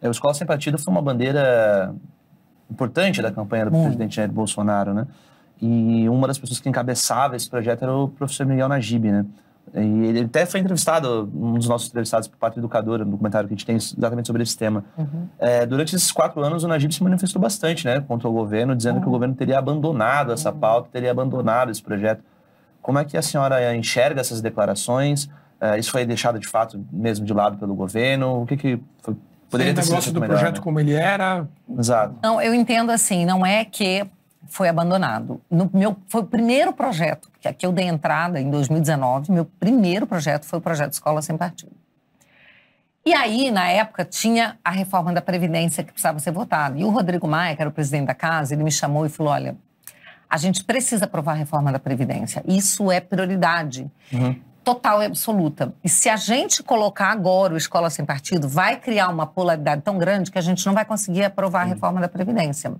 É, o Escola Sem Partido foi uma bandeira importante da campanha do hum. presidente Jair Bolsonaro, né? E uma das pessoas que encabeçava esse projeto era o professor Miguel Najib, né? E ele até foi entrevistado, um dos nossos entrevistados por do Educadora, no comentário que a gente tem exatamente sobre esse tema. Uhum. É, durante esses quatro anos, o Najib se manifestou bastante né, contra o governo, dizendo uhum. que o uhum. governo teria abandonado essa uhum. pauta, teria abandonado esse projeto. Como é que a senhora enxerga essas declarações? É, isso foi deixado de fato mesmo de lado pelo governo? O que, que foi Poderia ter sido negócio do melhor, projeto né? como ele era. Exato. Não, eu entendo assim, não é que foi abandonado. No meu, foi o primeiro projeto, que aqui eu dei entrada em 2019, meu primeiro projeto foi o projeto Escola Sem Partido. E aí, na época, tinha a reforma da Previdência que precisava ser votada. E o Rodrigo Maia, que era o presidente da casa, ele me chamou e falou: olha, a gente precisa aprovar a reforma da Previdência. Isso é prioridade. Uhum total e absoluta. E se a gente colocar agora o Escola Sem Partido, vai criar uma polaridade tão grande que a gente não vai conseguir aprovar a reforma da Previdência.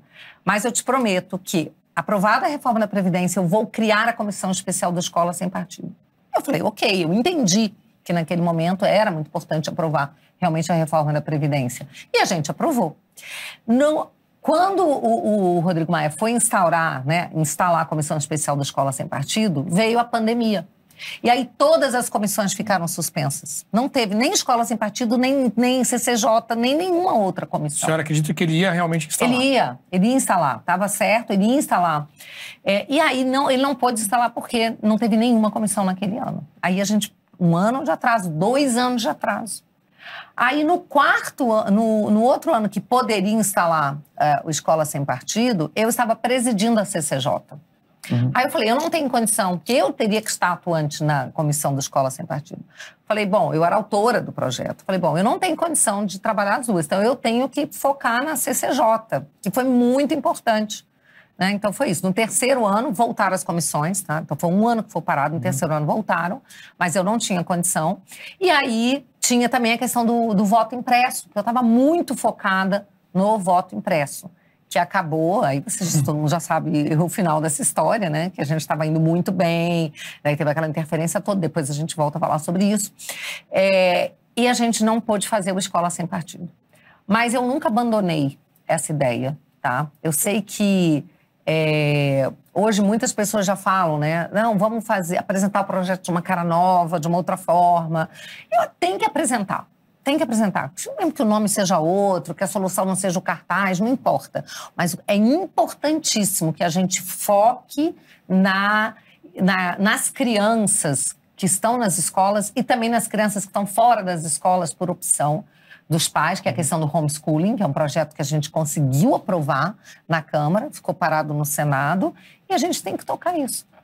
Mas eu te prometo que, aprovada a reforma da Previdência, eu vou criar a Comissão Especial da Escola Sem Partido. Eu falei, ok, eu entendi que naquele momento era muito importante aprovar realmente a reforma da Previdência. E a gente aprovou. Não, quando o, o, Rodrigo Maia foi instaurar, né, instalar a Comissão Especial da Escola Sem Partido, veio a pandemia. E aí todas as comissões ficaram suspensas. Não teve nem escola sem partido, nem, nem CCJ, nem nenhuma outra comissão. A senhora acredita que ele ia realmente instalar? Ele ia, ele ia instalar. Estava certo, ele ia instalar. É, e aí não, ele não pôde instalar porque não teve nenhuma comissão naquele ano. Aí a gente, um ano de atraso, dois anos de atraso. Aí no quarto, no, no outro ano que poderia instalar uh, o Escola Sem Partido, eu estava presidindo a CCJ. Uhum. Aí eu falei, eu não tenho condição, porque eu teria que estar atuante na comissão da Escola Sem Partido. Falei, bom, eu era autora do projeto. Falei, bom, eu não tenho condição de trabalhar as duas, então eu tenho que focar na CCJ, que foi muito importante. Né? Então foi isso. No terceiro ano voltaram as comissões, tá? Então foi um ano que foi parado, no uhum. terceiro ano voltaram, mas eu não tinha condição. E aí tinha também a questão do, do voto impresso, que eu estava muito focada no voto impresso que acabou, aí vocês, todo mundo já sabe o final dessa história, né? Que a gente estava indo muito bem, daí teve aquela interferência toda, depois a gente volta a falar sobre isso. É, e a gente não pôde fazer o Escola Sem Partido. Mas eu nunca abandonei essa ideia, tá? Eu sei que é, hoje muitas pessoas já falam, né? Não, vamos fazer, apresentar o projeto de uma cara nova, de uma outra forma. Eu tenho que apresentar tem que apresentar. Mesmo que o nome seja outro, que a solução não seja o cartaz, não importa. Mas é importantíssimo que a gente foque na, na, nas crianças que estão nas escolas e também nas crianças que estão fora das escolas por opção dos pais, que é a questão do homeschooling, que é um projeto que a gente conseguiu aprovar na Câmara, ficou parado no Senado, e a gente tem que tocar isso.